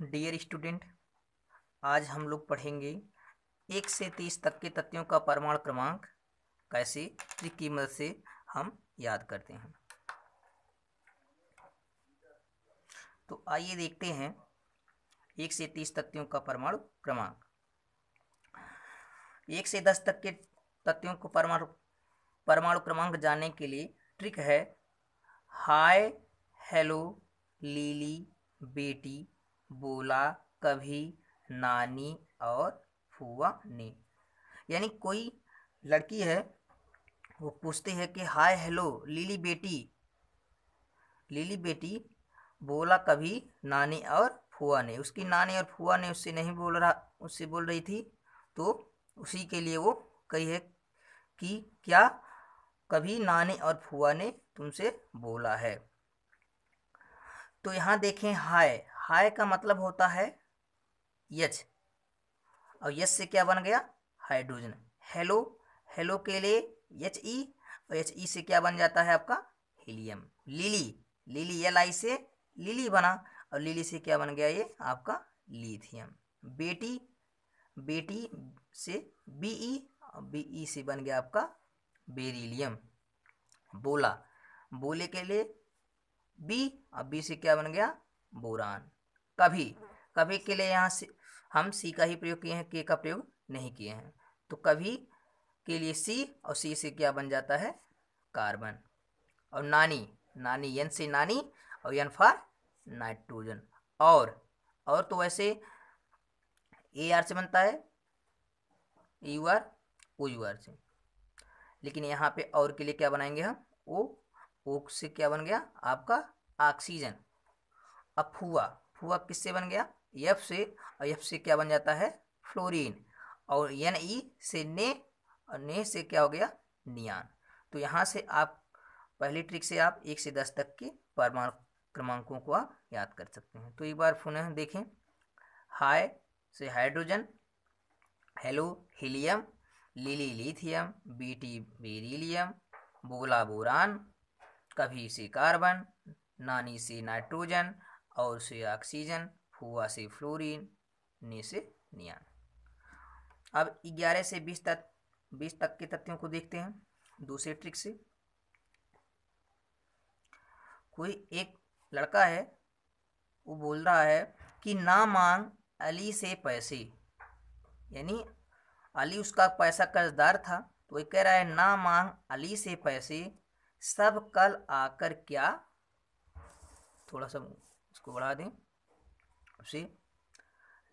Dear student आज हम लोग पढ़ेंगे एक से तीस तक के तथ्यों का परमाणु क्रमांक कैसे की मदद से हम याद करते हैं तो आइए देखते हैं एक से तीस तथ्यों का परमाणु क्रमांक एक से दस तक के तथ्यों को परमाणु परमाणु क्रमांक जानने के लिए ट्रिक है हाय हेलो लीली बेटी बोला कभी नानी और फूआ ने यानी कोई लड़की है वो पूछती है कि हाय हेलो लीली बेटी लीली बेटी बोला कभी नानी और फुआ ने उसकी नानी और फुआ ने उससे नहीं बोल रहा उससे बोल रही थी तो उसी के लिए वो कही है कि क्या कभी नानी और फुआ ने तुमसे बोला है तो यहाँ देखें हाय हाय का मतलब होता है यच और यच से क्या बन गया हाइड्रोजन हेलो हेलो के लिए यच ई और एच ई से क्या बन जाता है आपका हीलियम लिली लिली एल आई से लिली बना और लिली से क्या बन गया ये आपका लिथियम बेटी बेटी से बी ई और बी ई से बन गया आपका बेरिलियम बोला बोले के लिए बी और बी से क्या बन गया बोरान कभी हाँ। कभी के लिए यहाँ से हम सी का ही प्रयोग किए हैं के का प्रयोग नहीं किए हैं तो कभी के लिए सी और सी से क्या बन जाता है कार्बन और नानी नानी यन से नानी और यन फॉर नाइट्रोजन और और तो वैसे ए आर से बनता है U R O U R से लेकिन यहाँ पे और के लिए क्या बनाएंगे हम ओ ओ से क्या बन गया आपका ऑक्सीजन अफुआ हुआ किससे बन गया एफ से और एफ से क्या बन जाता है फ्लोरीन और एन ई e से ने और ने से क्या हो गया नियान तो यहाँ से आप पहली ट्रिक से आप एक से दस तक के परमाणु क्रमांकों को आप याद कर सकते हैं तो एक बार पुनः देखें हाई से हाइड्रोजन हेलो हीलियम लिली लिथियम बीटी बेरीलियम बोला बोरान कभी से कार्बन नानी से नाइट्रोजन और से ऑक्सीजन हुआ से फ्लोरीन ने से नियान अब ग्यारह से बीस तक बीस तक के तथ्यों को देखते हैं दूसरे ट्रिक से कोई एक लड़का है वो बोल रहा है कि ना मांग अली से पैसे यानी अली उसका पैसा कर्जदार था तो ये कह रहा है ना मांग अली से पैसे सब कल आकर क्या थोड़ा सा इसको बढ़ा दें उसे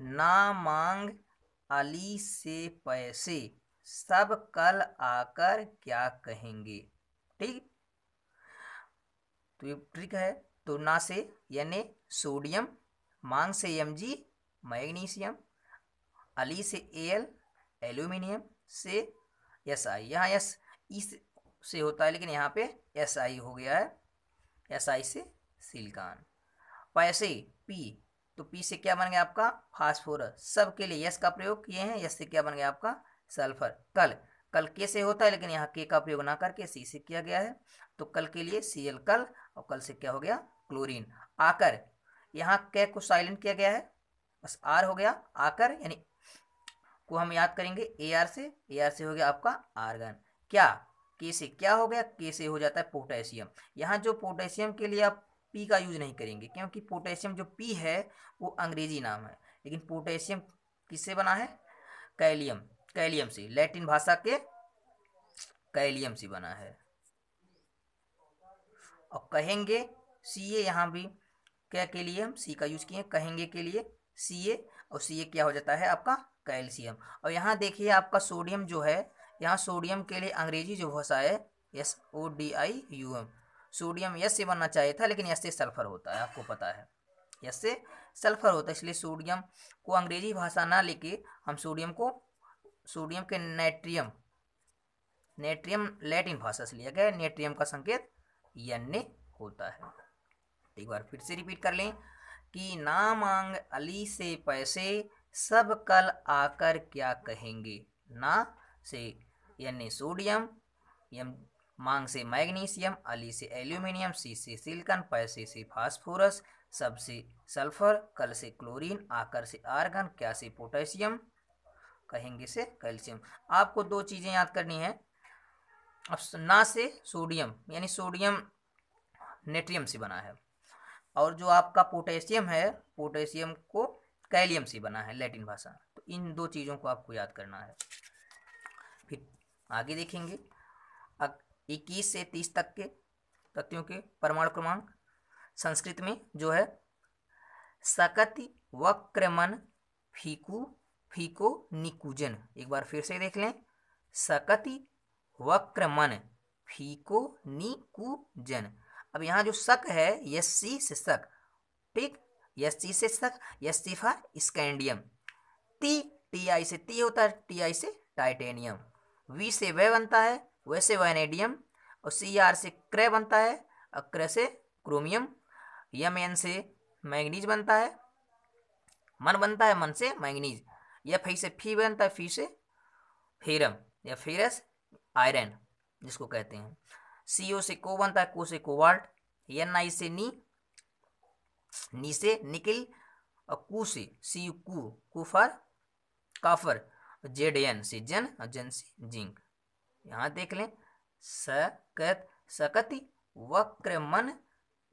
ना मांग अली से पैसे सब कल आकर क्या कहेंगे ठीक तो ये ट्रिक है तो ना से यानी सोडियम मांग से एम जी मैग्नीशियम अली से एल एल्यूमिनियम से एस आई यहाँ एस ई से होता है लेकिन यहाँ पे एस आई हो गया है एस आई से सिलिकॉन पैसे पी तो पी तो से क्या बन गया आपका फास्फोरस सब के लिए यस का प्रयोग किए हैं यस से क्या बन गया आपका सल्फर कल कल के से होता है लेकिन यहाँ के का प्रयोग ना करके सी से किया गया है तो कल के लिए सी एल कल और कल से क्या हो गया क्लोरीन आकर यहाँ के को साइलेंट किया गया है बस आर हो गया आकर यानी को हम याद करेंगे ए आर से ए आर से हो गया आपका आर्गन क्या के से क्या हो गया के से हो जाता है पोटेशियम यहाँ जो पोटेशियम के लिए आप पी का यूज़ नहीं करेंगे क्योंकि पोटेशियम जो पी है वो अंग्रेजी नाम है लेकिन पोटेशियम किससे बना है कैलियम कैलियम से लैटिन भाषा के कैलियम से बना है और कहेंगे सी ए यहाँ भी क्या के लिए हम सी का यूज़ किए कहेंगे के लिए सी ए और सी ए क्या हो जाता है आपका कैल्शियम और यहाँ देखिए आपका सोडियम जो है यहाँ सोडियम के लिए अंग्रेजी जो भाषा है S O D I U M sodium S से बनना चाहिए था लेकिन यस से सल्फर होता है आपको पता है यस से सल्फर होता है इसलिए सोडियम को अंग्रेजी भाषा ना लेके हम सोडियम को सोडियम के नेट्रियम नेट्रियम लैटिन भाषा से लिया गया है नेट्रियम का संकेत यन होता है एक बार फिर से रिपीट कर लें कि ना मांग अली से पैसे सब कल आकर क्या कहेंगे ना से यानी सोडियम मांग से मैग्नीशियम अली से एल्यूमिनियम सी से सिलिकन पैसे से फास्फोरस सब से सल्फर कल से क्लोरीन आकर से आर्गन क्या से पोटेशियम कहेंगे से कैल्शियम आपको दो चीज़ें याद करनी है अब ना से सोडियम यानी सोडियम नेट्रियम से बना है और जो आपका पोटेशियम है पोटेशियम को कैलियम से बना है लैटिन भाषा तो इन दो चीज़ों को आपको याद करना है फिर आगे देखेंगे इक्कीस से तीस तक के तथ्यों के परमाणु क्रमांक संस्कृत में जो है सकति वक्रमन फीकू फीको निकुजन एक बार फिर से देख लें सकति वक्रमन फीको निकुजन अब यहाँ जो शक है यस्सी से सक ठीक यस्सी से सक यस्तीफा स्कैंडियम टी टी आई से ती होता है टी आई से टाइटेनियम वी से वह बनता है वैसे वैनेडियम और सी आर से क्रय बनता है और क्रय से क्रोमियम यम एन से मैंगनीज बनता है मन बनता है मन से मैंगनीज या फी से फी बनता है फी से फेरम या फेरस आयरन जिसको कहते हैं सी ओ से को बनता है को से कोवाल्ट एन आई से नी नी से निकिल और कु से सी कु कुफर काफर जेड एन से जन और जन से जिंक यहाँ देख लें सकत सकति वक्र मन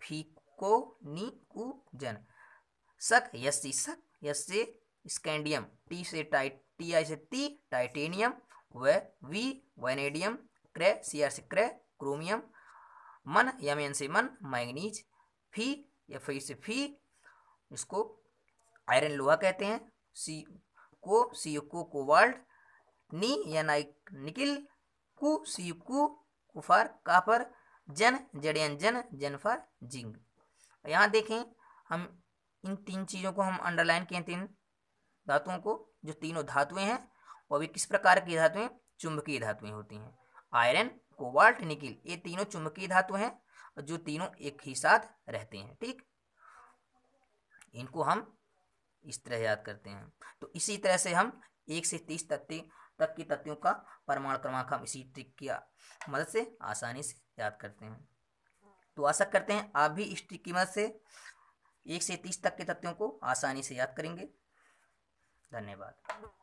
फीको निकुजन सक यस सक यस स्कैंडियम टी से टाइट टी आई से टी टाइटेनियम व वी वेनेडियम क्रे सी आर से क्रे क्रोमियम मन यम एन से मन मैंगनीज फी या फी से फी इसको आयरन लोहा कहते हैं सी को सी को कोवाल्ट नी या नाइक निकिल कु सीपकु कुफर काफर जन जड़ियंजन जनफर जिंग यहाँ देखें हम इन तीन चीज़ों को हम अंडरलाइन किए तीन धातुओं को जो तीनों धातुएं हैं वो भी किस प्रकार की धातुएं चुंबकीय धातुएं होती हैं आयरन कोबाल्ट निकिल ये तीनों चुंबकीय धातु हैं जो तीनों एक ही साथ रहते हैं ठीक इनको हम इस तरह याद करते हैं तो इसी तरह से हम एक से तीस तक तक की तथ्यों का परमाणु क्रमांक हम इसी ट्रिक की मदद से आसानी से याद करते हैं तो आशा करते हैं आप भी इस ट्रिक की मदद से एक से तीस तक के तथ्यों को आसानी से याद करेंगे धन्यवाद